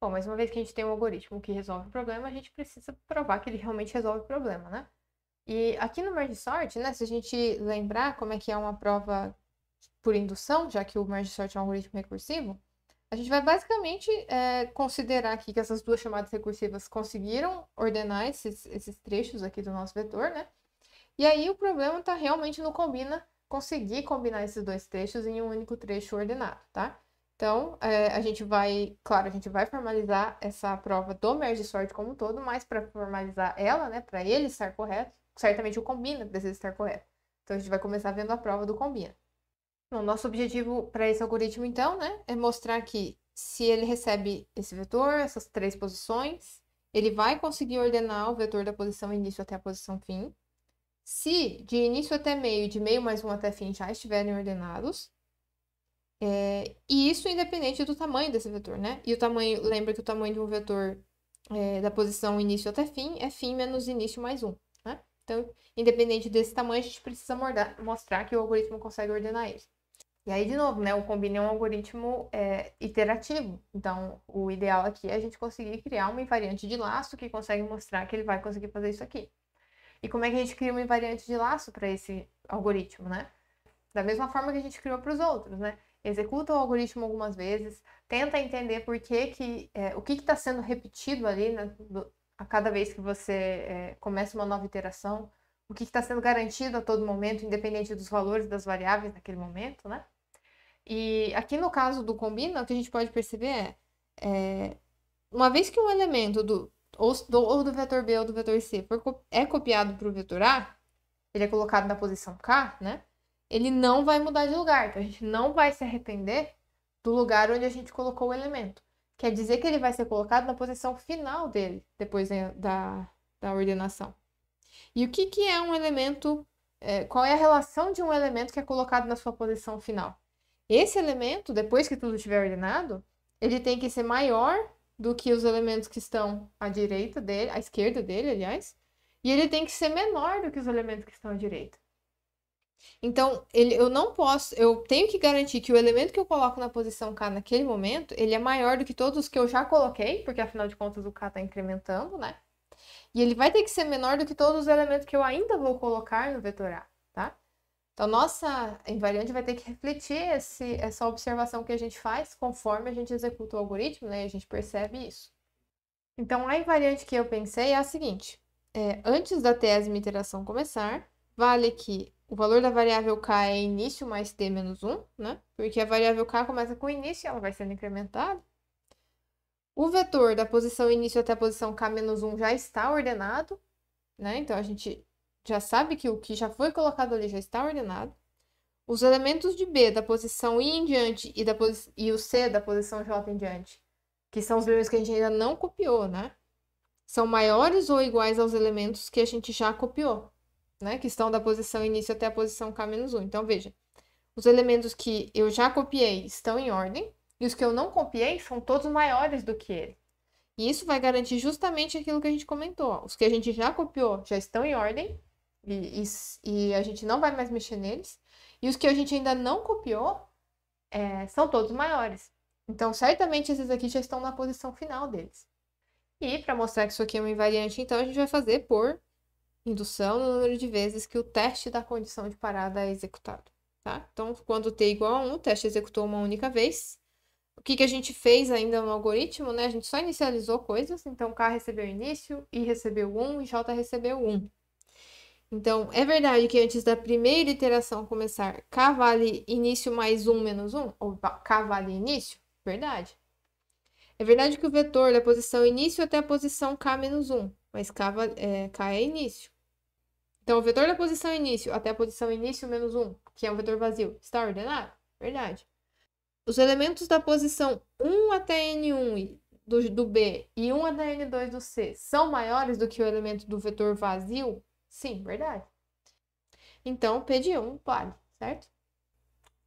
Bom, mas uma vez que a gente tem um algoritmo que resolve o problema, a gente precisa provar que ele realmente resolve o problema, né? E aqui no merge sort, né, se a gente lembrar como é que é uma prova por indução, já que o merge sort é um algoritmo recursivo, a gente vai basicamente é, considerar aqui que essas duas chamadas recursivas conseguiram ordenar esses, esses trechos aqui do nosso vetor, né? E aí o problema está realmente no combina, conseguir combinar esses dois trechos em um único trecho ordenado, tá? Então, é, a gente vai, claro, a gente vai formalizar essa prova do merge sort como um todo, mas para formalizar ela, né, para ele estar correto, certamente o combina precisa estar correto. Então, a gente vai começar vendo a prova do combina. Bom, nosso objetivo para esse algoritmo, então, né, é mostrar que se ele recebe esse vetor, essas três posições, ele vai conseguir ordenar o vetor da posição início até a posição fim. Se de início até meio, de meio mais um até fim já estiverem ordenados, é, e isso independente do tamanho desse vetor, né? E o tamanho, lembra que o tamanho de um vetor é, da posição início até fim é fim menos início mais um, né? Então, independente desse tamanho, a gente precisa mordar, mostrar que o algoritmo consegue ordenar ele. E aí, de novo, né? O combine é um algoritmo é, iterativo. Então, o ideal aqui é a gente conseguir criar uma invariante de laço que consegue mostrar que ele vai conseguir fazer isso aqui. E como é que a gente cria uma invariante de laço para esse algoritmo, né? Da mesma forma que a gente criou para os outros, né? Executa o algoritmo algumas vezes, tenta entender por que, que é, o que está sendo repetido ali né, do, a cada vez que você é, começa uma nova iteração, o que está sendo garantido a todo momento, independente dos valores das variáveis naquele momento, né? E aqui no caso do combina, o que a gente pode perceber é, é uma vez que um elemento do ou do, ou do vetor B ou do vetor C for, é copiado para o vetor A, ele é colocado na posição K, né? ele não vai mudar de lugar. Então a gente não vai se arrepender do lugar onde a gente colocou o elemento. Quer dizer que ele vai ser colocado na posição final dele, depois da, da ordenação. E o que, que é um elemento? É, qual é a relação de um elemento que é colocado na sua posição final? Esse elemento, depois que tudo estiver ordenado, ele tem que ser maior do que os elementos que estão à direita dele, à esquerda dele, aliás, e ele tem que ser menor do que os elementos que estão à direita. Então, ele, eu não posso, eu tenho que garantir que o elemento que eu coloco na posição K naquele momento, ele é maior do que todos os que eu já coloquei, porque afinal de contas o K está incrementando, né? E ele vai ter que ser menor do que todos os elementos que eu ainda vou colocar no vetor A, tá? Então, nossa invariante vai ter que refletir esse, essa observação que a gente faz conforme a gente executa o algoritmo, né? E a gente percebe isso. Então, a invariante que eu pensei é a seguinte. É, antes da tese de iteração começar, vale que o valor da variável k é início mais t menos 1, né? Porque a variável k começa com início e ela vai sendo incrementada. O vetor da posição início até a posição k menos 1 já está ordenado, né? Então, a gente já sabe que o que já foi colocado ali já está ordenado. Os elementos de B da posição I em diante e, da e o C da posição J em diante, que são os elementos que a gente ainda não copiou, né? São maiores ou iguais aos elementos que a gente já copiou né? Que estão da posição início até a posição K-1. Então, veja, os elementos que eu já copiei estão em ordem, e os que eu não copiei são todos maiores do que ele. E isso vai garantir justamente aquilo que a gente comentou. Os que a gente já copiou já estão em ordem, e, e, e, a gente não vai mais mexer neles. E os que a gente ainda não copiou é, são todos maiores. Então, certamente esses aqui já estão na posição final deles. E para mostrar que isso aqui é uma invariante, então a gente vai fazer por indução no número de vezes que o teste da condição de parada é executado. Tá? Então, quando t igual a 1, o teste é executou uma única vez. O que, que a gente fez ainda no algoritmo? Né? A gente só inicializou coisas, então K recebeu início, I recebeu 1 e J recebeu 1. Então, é verdade que antes da primeira iteração começar, K vale início mais 1 menos 1? Ou K vale início? Verdade. É verdade que o vetor da posição início até a posição K menos 1, mas K, é, K é início. Então, o vetor da posição início até a posição início menos 1, que é um vetor vazio, está ordenado? Verdade. Os elementos da posição 1 até N1 do, do B e 1 até N2 do C são maiores do que o elemento do vetor vazio? Sim, verdade. Então, P de 1 vale, certo?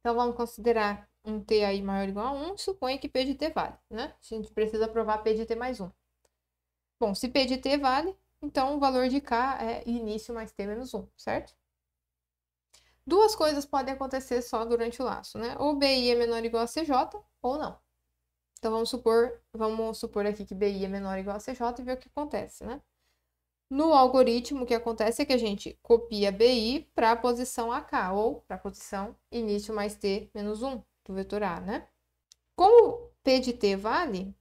Então, vamos considerar um T aí maior ou igual a 1, suponha que P de T vale, né? A gente precisa provar P de T mais 1. Bom, se P de T vale, então, o valor de K é início mais T menos 1, certo? Duas coisas podem acontecer só durante o laço, né? Ou BI é menor ou igual a CJ, ou não. Então, vamos supor, vamos supor aqui que BI é menor ou igual a CJ e ver o que acontece, né? No algoritmo, o que acontece é que a gente copia BI para a posição AK, ou para a posição início mais T menos 1 do vetor A, né? Como P de T vale,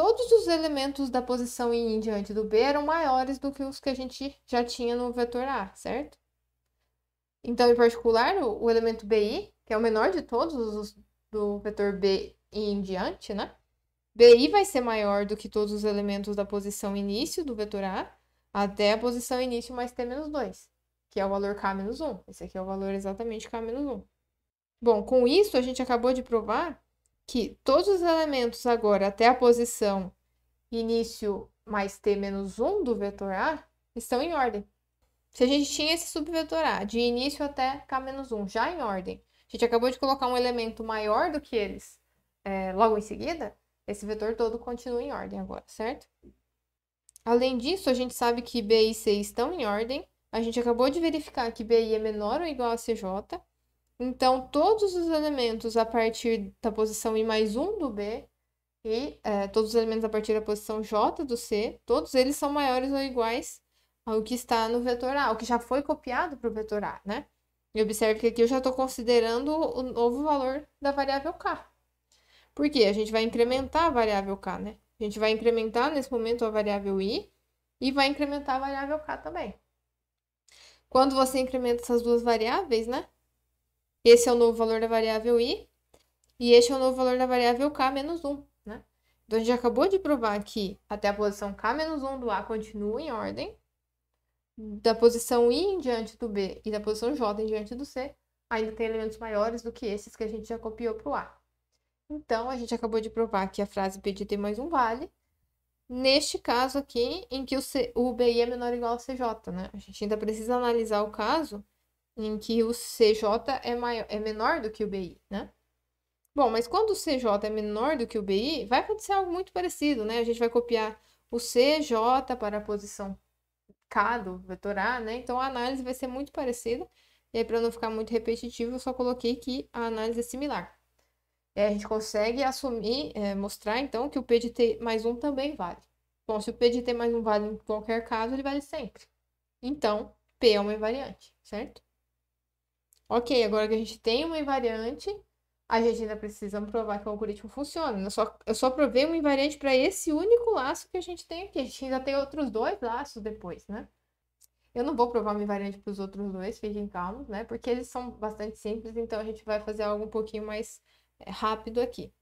todos os elementos da posição I em diante do B eram maiores do que os que a gente já tinha no vetor A, certo? Então, em particular, o, o elemento BI, que é o menor de todos os do vetor B em diante, né? BI vai ser maior do que todos os elementos da posição início do vetor A até a posição início mais T menos 2, que é o valor K menos 1. Esse aqui é o valor exatamente K menos 1. Bom, com isso, a gente acabou de provar que todos os elementos agora até a posição início mais t menos 1 do vetor A estão em ordem. Se a gente tinha esse subvetor A de início até k menos 1 já em ordem, a gente acabou de colocar um elemento maior do que eles é, logo em seguida, esse vetor todo continua em ordem agora, certo? Além disso, a gente sabe que B e C estão em ordem, a gente acabou de verificar que BI é menor ou igual a CJ, então, todos os elementos a partir da posição I mais 1 do B e é, todos os elementos a partir da posição J do C, todos eles são maiores ou iguais ao que está no vetor A, o que já foi copiado para o vetor A, né? E observe que aqui eu já estou considerando o novo valor da variável K. Por quê? A gente vai incrementar a variável K, né? A gente vai incrementar nesse momento a variável I e vai incrementar a variável K também. Quando você incrementa essas duas variáveis, né? Esse é o novo valor da variável i. E este é o novo valor da variável k menos 1, né? Então, a gente acabou de provar que até a posição k menos 1 do a continua em ordem. Da posição i em diante do b e da posição j em diante do c, ainda tem elementos maiores do que esses que a gente já copiou para o a. Então, a gente acabou de provar que a frase T mais um vale. Neste caso aqui, em que o, C, o BI é menor ou igual a CJ, né? A gente ainda precisa analisar o caso em que o CJ é, maior, é menor do que o BI, né? Bom, mas quando o CJ é menor do que o BI, vai acontecer algo muito parecido, né? A gente vai copiar o CJ para a posição K do vetor A, né? Então a análise vai ser muito parecida. E aí, para não ficar muito repetitivo, eu só coloquei que a análise é similar. E aí, a gente consegue assumir, é, mostrar então que o P de T mais 1 também vale. Bom, se o P de T mais 1 vale em qualquer caso, ele vale sempre. Então, P é uma invariante, certo? Ok, agora que a gente tem uma invariante, a gente ainda precisa provar que o algoritmo funciona. Eu só, eu só provei uma invariante para esse único laço que a gente tem aqui. A gente ainda tem outros dois laços depois, né? Eu não vou provar uma invariante para os outros dois, fiquem calmos, né? Porque eles são bastante simples, então a gente vai fazer algo um pouquinho mais é, rápido aqui.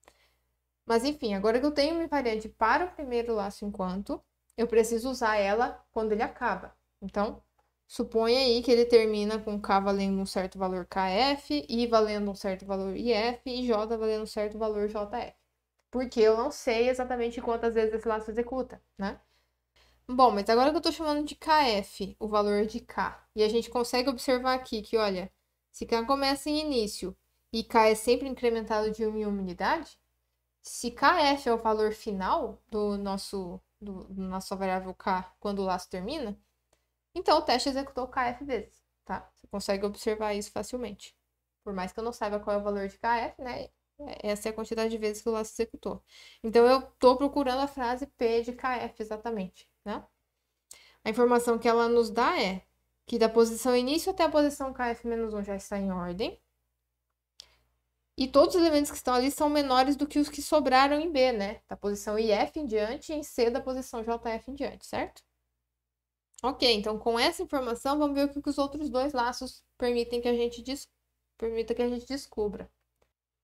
Mas enfim, agora que eu tenho uma invariante para o primeiro laço enquanto, eu preciso usar ela quando ele acaba. Então, Suponha aí que ele termina com K valendo um certo valor KF, I valendo um certo valor IF e J valendo um certo valor JF. Porque eu não sei exatamente quantas vezes esse laço executa, né? Bom, mas agora que eu estou chamando de KF, o valor de K, e a gente consegue observar aqui que, olha, se K começa em início e K é sempre incrementado de 1 em 1 unidade, se KF é o valor final do nosso, do, do nosso variável K quando o laço termina, então, o teste executou KF vezes, tá? Você consegue observar isso facilmente. Por mais que eu não saiba qual é o valor de KF, né? É, essa é a quantidade de vezes que o laço executou. Então, eu estou procurando a frase P de KF exatamente, né? A informação que ela nos dá é que da posição início até a posição KF-1 já está em ordem. E todos os elementos que estão ali são menores do que os que sobraram em B, né? Da posição IF em diante e em C da posição JF em diante, certo? Ok, então com essa informação, vamos ver o que os outros dois laços permitem que a gente des... permita que a gente descubra.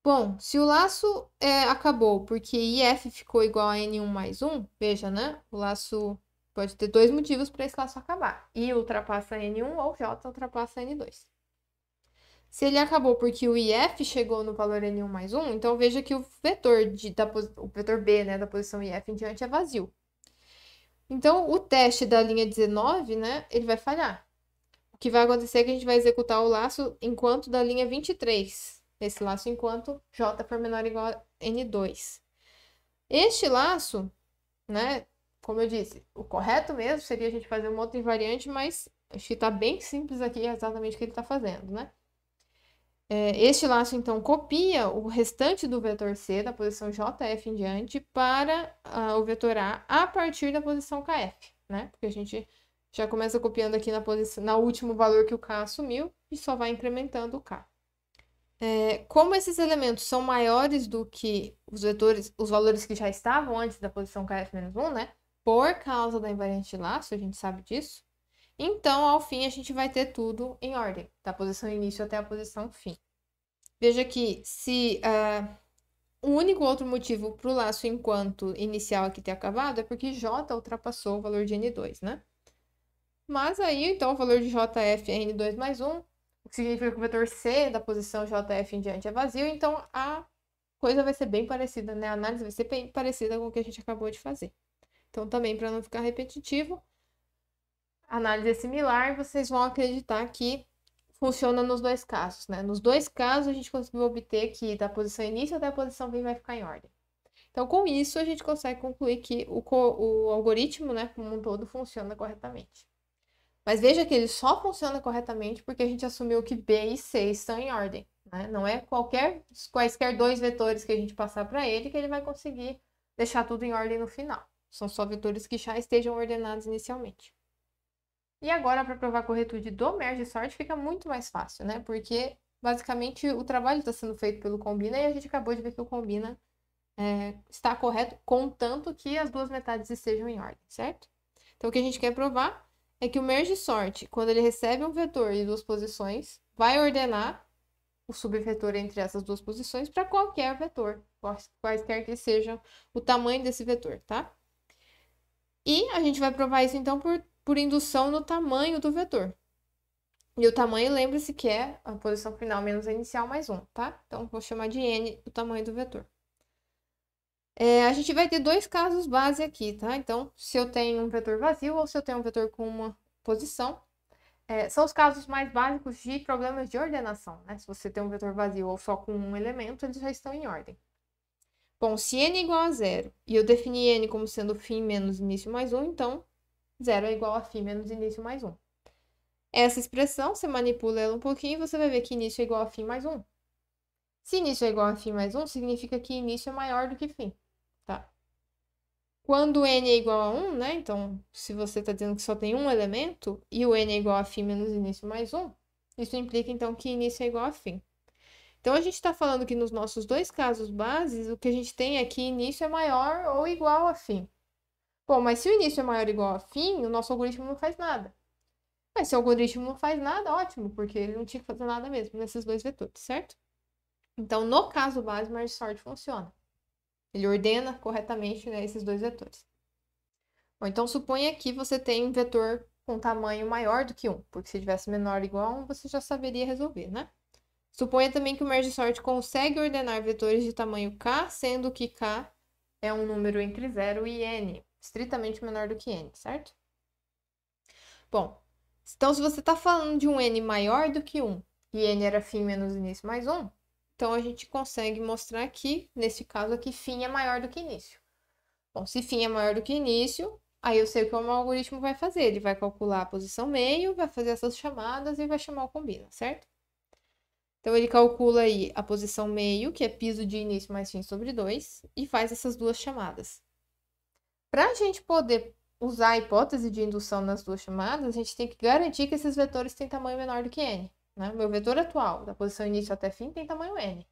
Bom, se o laço é, acabou porque IF ficou igual a N1 mais 1, veja, né? O laço pode ter dois motivos para esse laço acabar. I ultrapassa N1 ou J ultrapassa N2. Se ele acabou porque o IF chegou no valor N1 mais 1, então veja que o vetor, de, da, o vetor B né, da posição IF em diante é vazio. Então, o teste da linha 19, né, ele vai falhar. O que vai acontecer é que a gente vai executar o laço enquanto da linha 23. Esse laço enquanto J for menor ou igual a N2. Este laço, né, como eu disse, o correto mesmo seria a gente fazer um outra invariante, mas acho que tá bem simples aqui exatamente o que ele está fazendo, né? É, este laço, então, copia o restante do vetor C, da posição JF em diante, para uh, o vetor A a partir da posição KF, né? Porque a gente já começa copiando aqui na posição, na último valor que o K assumiu e só vai incrementando o K. É, como esses elementos são maiores do que os vetores, os valores que já estavam antes da posição KF-1, né? Por causa da invariante de laço, a gente sabe disso, então, ao fim, a gente vai ter tudo em ordem, da posição início até a posição fim. Veja que se uh, ah, o único outro motivo para o laço enquanto inicial aqui ter acabado é porque J ultrapassou o valor de N2, né? Mas aí, então, o valor de JF é N2 mais 1, o que significa que o vetor C da posição JF em diante é vazio, então a coisa vai ser bem parecida, né? A análise vai ser bem parecida com o que a gente acabou de fazer. Então, também, para não ficar repetitivo, análise é similar, vocês vão acreditar que funciona nos dois casos, né? Nos dois casos, a gente conseguiu obter que da posição início até a posição fim vai ficar em ordem. Então, com isso, a gente consegue concluir que o, o algoritmo, né, como um todo, funciona corretamente. Mas veja que ele só funciona corretamente porque a gente assumiu que B e C estão em ordem. Né? Não é qualquer, quaisquer dois vetores que a gente passar para ele que ele vai conseguir deixar tudo em ordem no final. São só vetores que já estejam ordenados inicialmente. E agora, para provar a corretude do merge sort, fica muito mais fácil, né? Porque, basicamente, o trabalho está sendo feito pelo combina e a gente acabou de ver que o combina é, está correto, contanto que as duas metades estejam em ordem, certo? Então, o que a gente quer provar é que o merge sort, quando ele recebe um vetor e duas posições, vai ordenar o subvetor entre essas duas posições para qualquer vetor, quaisquer que seja o tamanho desse vetor, tá? E a gente vai provar isso então por, por indução no tamanho do vetor. E o tamanho, lembre-se que é a posição final menos a inicial mais 1, tá? Então, vou chamar de n o tamanho do vetor. É, a gente vai ter dois casos base aqui, tá? Então, se eu tenho um vetor vazio ou se eu tenho um vetor com uma posição, é, são os casos mais básicos de problemas de ordenação, né? Se você tem um vetor vazio ou só com um elemento, eles já estão em ordem. Bom, se n é igual a zero e eu defini n como sendo fim menos início mais 1, então zero é igual a fim menos início mais 1. Essa expressão, você manipula ela um pouquinho e você vai ver que início é igual a fim mais 1. Se início é igual a fim mais 1, significa que início é maior do que fim, tá? Quando n é igual a 1, né? Então, se você está dizendo que só tem um elemento e o n é igual a fim menos início mais 1, isso implica, então, que início é igual a fim. Então a gente está falando que nos nossos dois casos bases, o que a gente tem é que início é maior ou igual a fim. Bom, mas se o início é maior ou igual a fim, o nosso algoritmo não faz nada. Mas se o algoritmo não faz nada, ótimo, porque ele não tinha que fazer nada mesmo nesses dois vetores, certo? Então, no caso base, merge sort funciona. Ele ordena corretamente né, esses dois vetores. Bom, então suponha que você tem um vetor com tamanho maior do que 1, porque se tivesse menor ou igual a você já saberia resolver, né? Suponha também que o merge sort consegue ordenar vetores de tamanho k, sendo que k é um número entre 0 e n, estritamente menor do que n, certo? Bom, então se você está falando de um n maior do que 1 e n era fim menos início mais 1, então a gente consegue mostrar aqui, nesse caso aqui, fim é maior do que início. Bom, se fim é maior do que início, aí eu sei o que o meu algoritmo vai fazer. Ele vai calcular a posição meio, vai fazer essas chamadas e vai chamar o combina, certo? Então, ele calcula aí a posição meio, que é piso de início mais fim sobre 2, e faz essas duas chamadas. Para a gente poder usar a hipótese de indução nas duas chamadas, a gente tem que garantir que esses vetores têm tamanho menor do que n. Né? Meu vetor atual, da posição início até fim, tem tamanho n.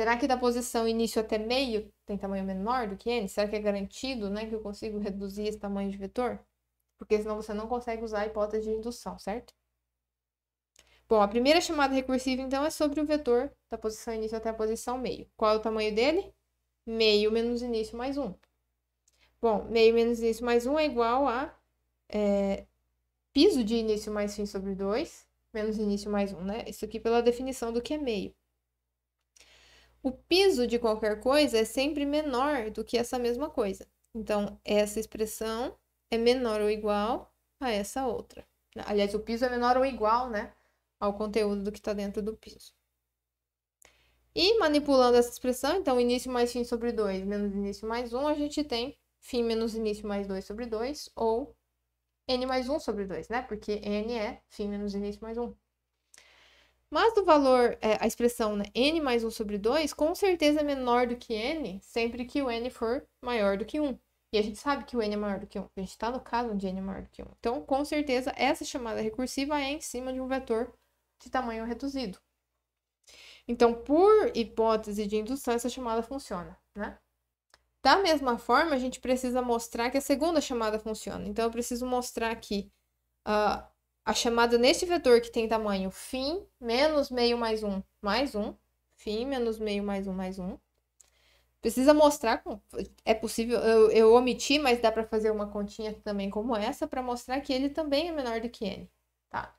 Será que da posição início até meio tem tamanho menor do que n? Será que é garantido né, que eu consigo reduzir esse tamanho de vetor? Porque senão você não consegue usar a hipótese de indução, certo? Bom, a primeira chamada recursiva, então, é sobre o vetor da posição início até a posição meio. Qual é o tamanho dele? Meio menos início mais 1. Bom, meio menos início mais 1 é igual a é, piso de início mais fim sobre 2, menos início mais 1, né? Isso aqui pela definição do que é meio. O piso de qualquer coisa é sempre menor do que essa mesma coisa. Então, essa expressão é menor ou igual a essa outra. Aliás, o piso é menor ou igual, né? ao conteúdo do que está dentro do piso. E manipulando essa expressão, então início mais fim sobre 2 menos início mais 1, um, a gente tem fim menos início mais 2 sobre 2, ou n mais 1 sobre 2, né? Porque n é fim menos início mais 1. Um. Mas do valor, é, a expressão né, n mais 1 sobre 2, com certeza é menor do que n, sempre que o n for maior do que 1. E a gente sabe que o n é maior do que 1. A gente está no caso onde n é maior do que 1. Então, com certeza, essa chamada recursiva é em cima de um vetor de tamanho reduzido. Então, por hipótese de indução, essa chamada funciona, né? Da mesma forma, a gente precisa mostrar que a segunda chamada funciona. Então, eu preciso mostrar que uh, ah, a chamada neste vetor que tem tamanho fim menos meio mais um mais um, fim menos meio mais um mais um. Precisa mostrar, é possível, eu, eu omiti, mas dá para fazer uma continha também como essa para mostrar que ele também é menor do que n, tá?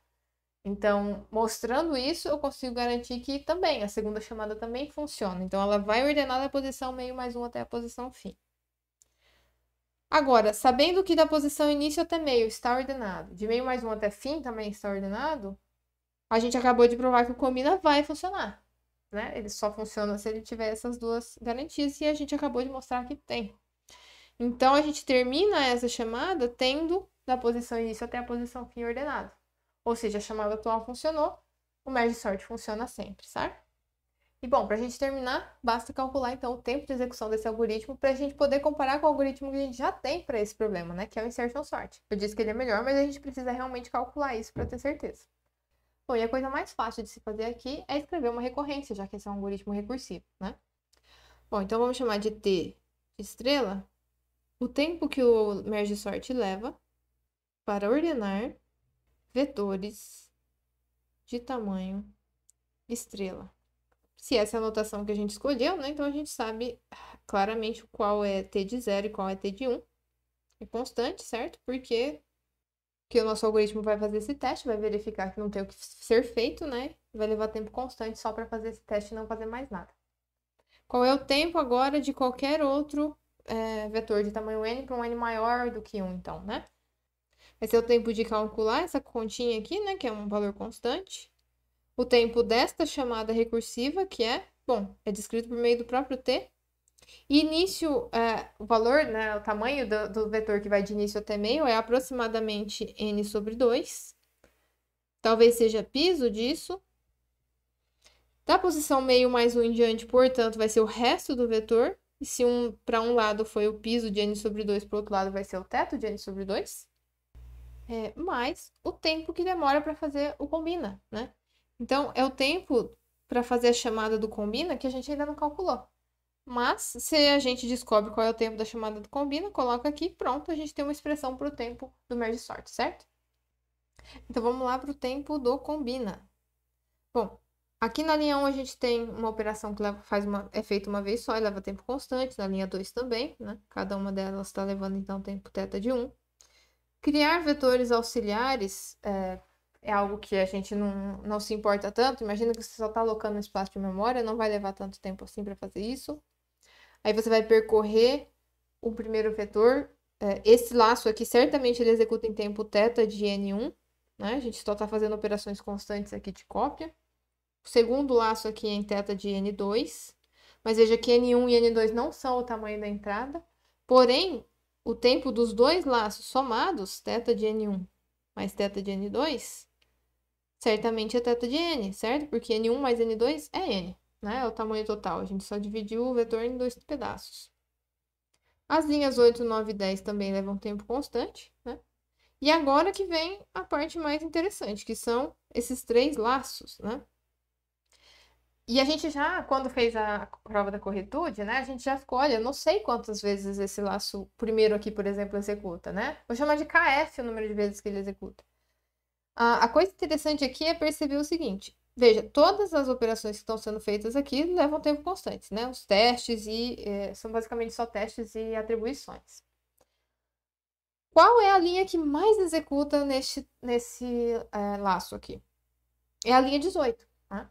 Então, mostrando isso, eu consigo garantir que também a segunda chamada também funciona. Então, ela vai ordenar da posição meio mais um até a posição fim. Agora, sabendo que da posição início até meio está ordenado, de meio mais um até fim também está ordenado, a gente acabou de provar que o combina vai funcionar. Né? Ele só funciona se ele tiver essas duas garantias e a gente acabou de mostrar que tem. Então, a gente termina essa chamada tendo da posição início até a posição fim ordenado. Ou seja, a chamada atual funcionou, o merge sort funciona sempre, certo? E bom, para a gente terminar, basta calcular então o tempo de execução desse algoritmo para a gente poder comparar com o algoritmo que a gente já tem para esse problema, né? Que é o insertion sort. Eu disse que ele é melhor, mas a gente precisa realmente calcular isso para ter certeza. Bom, e a coisa mais fácil de se fazer aqui é escrever uma recorrência, já que esse é um algoritmo recursivo, né? Bom, então vamos chamar de T estrela o tempo que o merge sort leva para ordenar vetores de tamanho estrela. Se essa é a notação que a gente escolheu, né? Então a gente sabe claramente qual é t de 0 e qual é t de 1. Um. É constante, certo? Porque que o nosso algoritmo vai fazer esse teste, vai verificar que não tem o que ser feito, né? Vai levar tempo constante só para fazer esse teste e não fazer mais nada. Qual é o tempo agora de qualquer outro é, vetor de tamanho n para um n maior do que 1, então, né? Vai ser o tempo de calcular essa continha aqui, né? Que é um valor constante. O tempo desta chamada recursiva, que é, bom, é descrito por meio do próprio T. início, é, o valor, né, o tamanho do, do vetor que vai de início até meio é aproximadamente n sobre 2. Talvez seja piso disso. Da posição meio mais 1 em diante, portanto, vai ser o resto do vetor. E se um, para um lado foi o piso de n sobre 2, para o outro lado vai ser o teto de n sobre 2 é, mais o tempo que demora para fazer o combina, né? Então, é o tempo para fazer a chamada do combina que a gente ainda não calculou. Mas, se a gente descobre qual é o tempo da chamada do combina, coloca aqui, pronto, a gente tem uma expressão para o tempo do merge sort, certo? Então, vamos lá para o tempo do combina. Bom, aqui na linha 1 a gente tem uma operação que leva, faz uma, é feita uma vez só e leva tempo constante, na linha 2 também, né? Cada uma delas está levando, então, tempo θ de 1. Criar vetores auxiliares é, é algo que a gente não, não se importa tanto. Imagina que você só está alocando espaço de memória, não vai levar tanto tempo assim para fazer isso. Aí você vai percorrer o primeiro vetor. É, esse laço aqui, certamente, ele executa em tempo θ de N1. Né? A gente só está fazendo operações constantes aqui de cópia. O segundo laço aqui é em θ de N2. Mas veja que N1 e N2 não são o tamanho da entrada. Porém, o tempo dos dois laços somados, θ de N1 mais θ de N2, certamente é θ de N, certo? Porque N1 mais N2 é N, né? É o tamanho total. A gente só dividiu o vetor em dois pedaços. As linhas 8, 9 e 10 também levam tempo constante, né? E agora que vem a parte mais interessante, que são esses três laços, né? E a gente já, quando fez a prova da corretude, né? A gente já ficou, olha, não sei quantas vezes esse laço primeiro aqui, por exemplo, executa, né? Vou chamar de KF o número de vezes que ele executa. A, a coisa interessante aqui é perceber o seguinte. Veja, todas as operações que estão sendo feitas aqui levam tempo constante, né? Os testes e... É, são basicamente só testes e atribuições. Qual é a linha que mais executa neste, nesse é, laço aqui? É a linha 18, tá?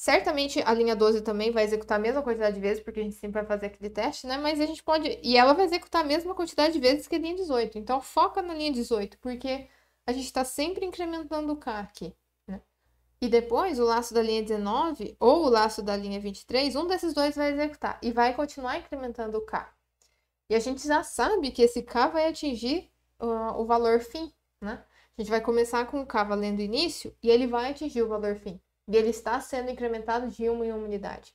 Certamente a linha 12 também vai executar a mesma quantidade de vezes, porque a gente sempre vai fazer aquele teste, né? Mas a gente pode. E ela vai executar a mesma quantidade de vezes que a linha 18. Então foca na linha 18, porque a gente está sempre incrementando o K aqui. Né? E depois o laço da linha 19 ou o laço da linha 23, um desses dois vai executar e vai continuar incrementando o K. E a gente já sabe que esse K vai atingir uh, o valor fim, né? A gente vai começar com o K valendo início e ele vai atingir o valor fim e ele está sendo incrementado de uma em uma unidade.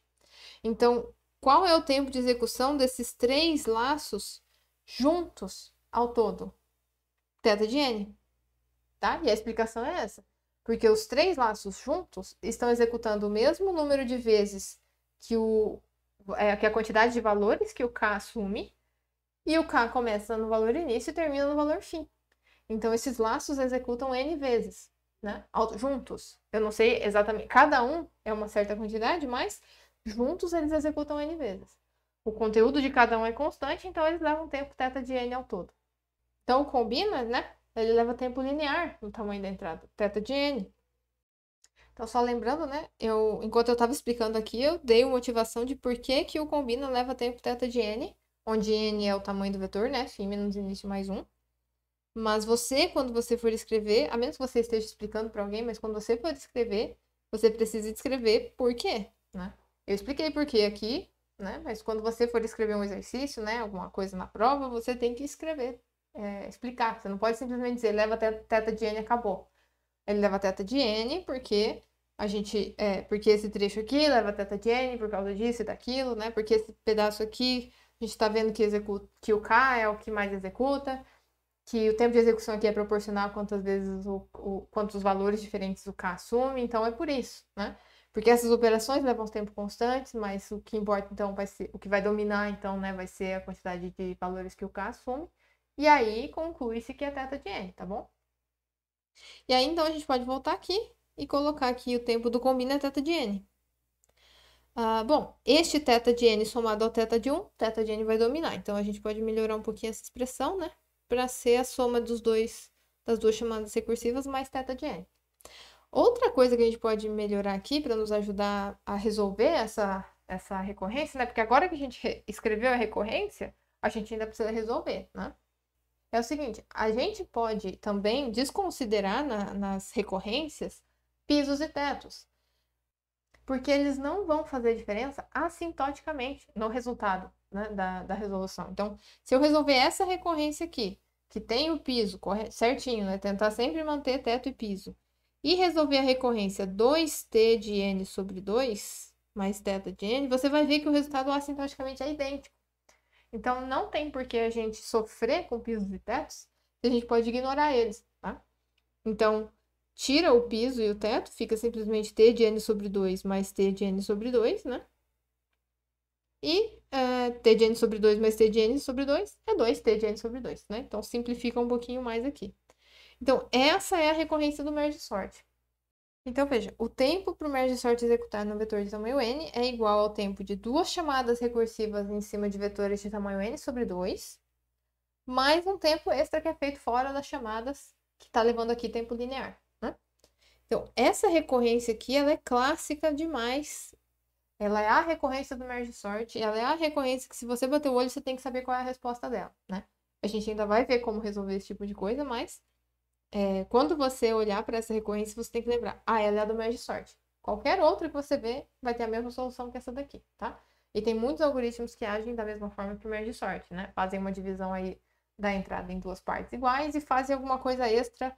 Então, qual é o tempo de execução desses três laços juntos ao todo? Teta de n, tá? E a explicação é essa, porque os três laços juntos estão executando o mesmo número de vezes que o é, que a quantidade de valores que o k assume e o k começa no valor início e termina no valor fim. Então esses laços executam n vezes né? Juntos. Eu não sei exatamente. Cada um é uma certa quantidade, mas juntos eles executam N vezes. O conteúdo de cada um é constante, então eles levam tempo teta de N ao todo. Então, combina, né? Ele leva tempo linear no tamanho da entrada, teta de N. Então, só lembrando, né? Eu, enquanto eu estava explicando aqui, eu dei uma motivação de por que, que o combina leva tempo teta de N, onde N é o tamanho do vetor, né? Fim menos início mais 1. Mas você, quando você for escrever, a menos que você esteja explicando para alguém, mas quando você for escrever, você precisa escrever por quê, né? Eu expliquei por quê aqui, né? Mas quando você for escrever um exercício, né, alguma coisa na prova, você tem que escrever, é, explicar. Você não pode simplesmente dizer leva teta de n acabou. Ele leva teta de n porque a gente, é, porque esse trecho aqui leva teta de n por causa disso e daquilo, né? Porque esse pedaço aqui a gente está vendo que executa, que o k é o que mais executa que o tempo de execução aqui é proporcional a quantas vezes o, o, quantos valores diferentes o K assume, então é por isso, né? Porque essas operações levam tempo constante, mas o que importa então vai ser o que vai dominar então, né, vai ser a quantidade de valores que o K assume. E aí conclui-se que é teta de n, tá bom? E aí então a gente pode voltar aqui e colocar aqui o tempo do combina é teta de n. Ah, bom, este teta de n somado ao teta de 1, teta de n vai dominar. Então a gente pode melhorar um pouquinho essa expressão, né? para ser a soma dos dois das duas chamadas recursivas mais θ de n. Outra coisa que a gente pode melhorar aqui para nos ajudar a resolver essa, essa recorrência, né? Porque agora que a gente escreveu a recorrência, a gente ainda precisa resolver, né? É o seguinte, a gente pode também desconsiderar na, nas recorrências pisos e tetos, porque eles não vão fazer diferença assintoticamente no resultado né, da, da resolução. Então, se eu resolver essa recorrência aqui que tem o piso certinho, né? Tentar sempre manter teto e piso. E resolver a recorrência 2t de n sobre 2, mais teta de n, você vai ver que o resultado assintoticamente é idêntico. Então, não tem por que a gente sofrer com pisos e tetos, a gente pode ignorar eles, tá? Então, tira o piso e o teto, fica simplesmente t de n sobre 2 mais t de n sobre 2, né? E é, N sobre 2 mais N sobre 2 é 2 N sobre 2, né? Então, simplifica um pouquinho mais aqui. Então, essa é a recorrência do merge sort. Então, veja, o tempo para o merge sort executar no vetor de tamanho n é igual ao tempo de duas chamadas recursivas em cima de vetores de tamanho n sobre 2, mais um tempo extra que é feito fora das chamadas, que está levando aqui tempo linear. Né? Então, essa recorrência aqui ela é clássica demais ela é a recorrência do merge sort, ela é a recorrência que se você bater o olho, você tem que saber qual é a resposta dela, né? A gente ainda vai ver como resolver esse tipo de coisa, mas é, quando você olhar para essa recorrência, você tem que lembrar, ah, ela é a do merge sort. Qualquer outra que você ver vai ter a mesma solução que essa daqui, tá? E tem muitos algoritmos que agem da mesma forma que o merge sort, né? Fazem uma divisão aí da entrada em duas partes iguais e fazem alguma coisa extra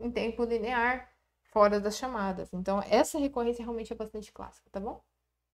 em tempo linear fora das chamadas. Então, essa recorrência realmente é bastante clássica, tá bom?